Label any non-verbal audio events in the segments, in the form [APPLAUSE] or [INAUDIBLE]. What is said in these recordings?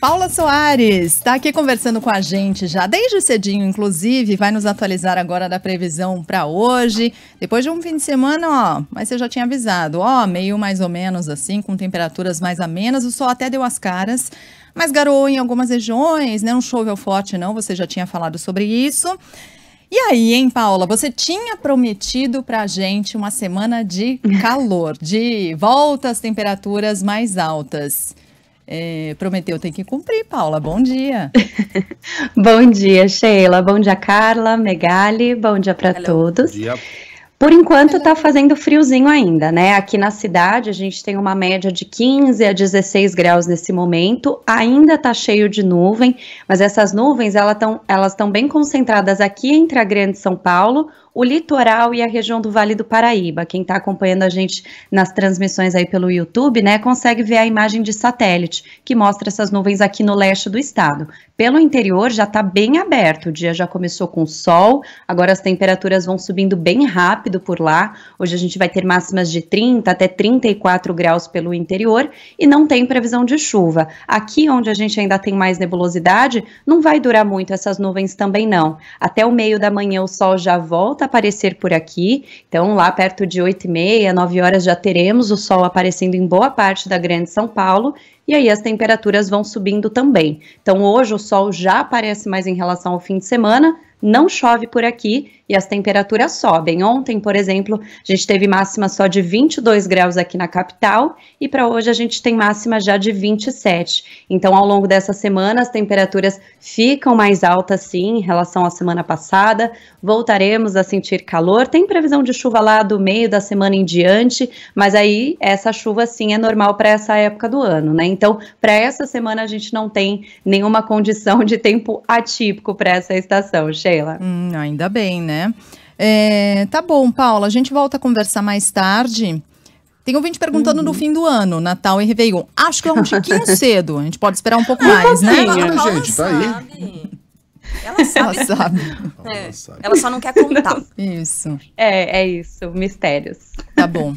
Paula Soares está aqui conversando com a gente já desde cedinho, inclusive, vai nos atualizar agora da previsão para hoje. Depois de um fim de semana, ó, mas você já tinha avisado, ó, meio mais ou menos assim, com temperaturas mais amenas, o sol até deu as caras mas garou em algumas regiões, né? Não choveu forte, não. Você já tinha falado sobre isso. E aí, hein, Paula? Você tinha prometido para a gente uma semana de calor, de volta às temperaturas mais altas. É, prometeu tem que cumprir, Paula. Bom dia. [LAUGHS] bom dia, Sheila. Bom dia, Carla, Megali. Bom dia para todos. Bom dia. Por enquanto está fazendo friozinho ainda, né? Aqui na cidade a gente tem uma média de 15 a 16 graus nesse momento. Ainda está cheio de nuvem, mas essas nuvens elas estão elas bem concentradas aqui entre a Grande São Paulo, o litoral e a região do Vale do Paraíba. Quem está acompanhando a gente nas transmissões aí pelo YouTube, né, consegue ver a imagem de satélite que mostra essas nuvens aqui no leste do estado. Pelo interior já está bem aberto, o dia já começou com sol, agora as temperaturas vão subindo bem rápido por lá. Hoje a gente vai ter máximas de 30 até 34 graus pelo interior e não tem previsão de chuva. Aqui onde a gente ainda tem mais nebulosidade, não vai durar muito essas nuvens também não. Até o meio da manhã o sol já volta volta a aparecer por aqui. Então, lá perto de 8 e meia, 9 horas, já teremos o sol aparecendo em boa parte da Grande São Paulo. E aí as temperaturas vão subindo também. Então, hoje o sol já aparece mais em relação ao fim de semana, não chove por aqui e as temperaturas sobem. Ontem, por exemplo, a gente teve máxima só de 22 graus aqui na capital e para hoje a gente tem máxima já de 27. Então, ao longo dessa semana, as temperaturas ficam mais altas sim em relação à semana passada. Voltaremos a sentir calor. Tem previsão de chuva lá do meio da semana em diante, mas aí essa chuva sim é normal para essa época do ano, né? Então, para essa semana a gente não tem nenhuma condição de tempo atípico para essa estação. Sheila. Hum, ainda bem, né? É, tá bom, Paula, a gente volta a conversar mais tarde. Tem ouvinte perguntando no uhum. fim do ano, Natal e Réveillon. Acho que é um pouquinho [LAUGHS] cedo, a gente pode esperar um pouco mais, né? Paula gente, tá aí. Ela sabe. Ela sabe. É, ela, sabe. ela só não quer contar. Isso. É, é isso, mistérios. Tá bom.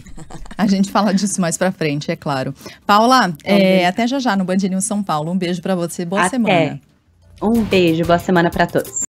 A gente fala disso mais pra frente, é claro. Paula, é, é. até já já no Bandeirinho São Paulo. Um beijo para você, boa até. semana. Um beijo, boa semana para todos.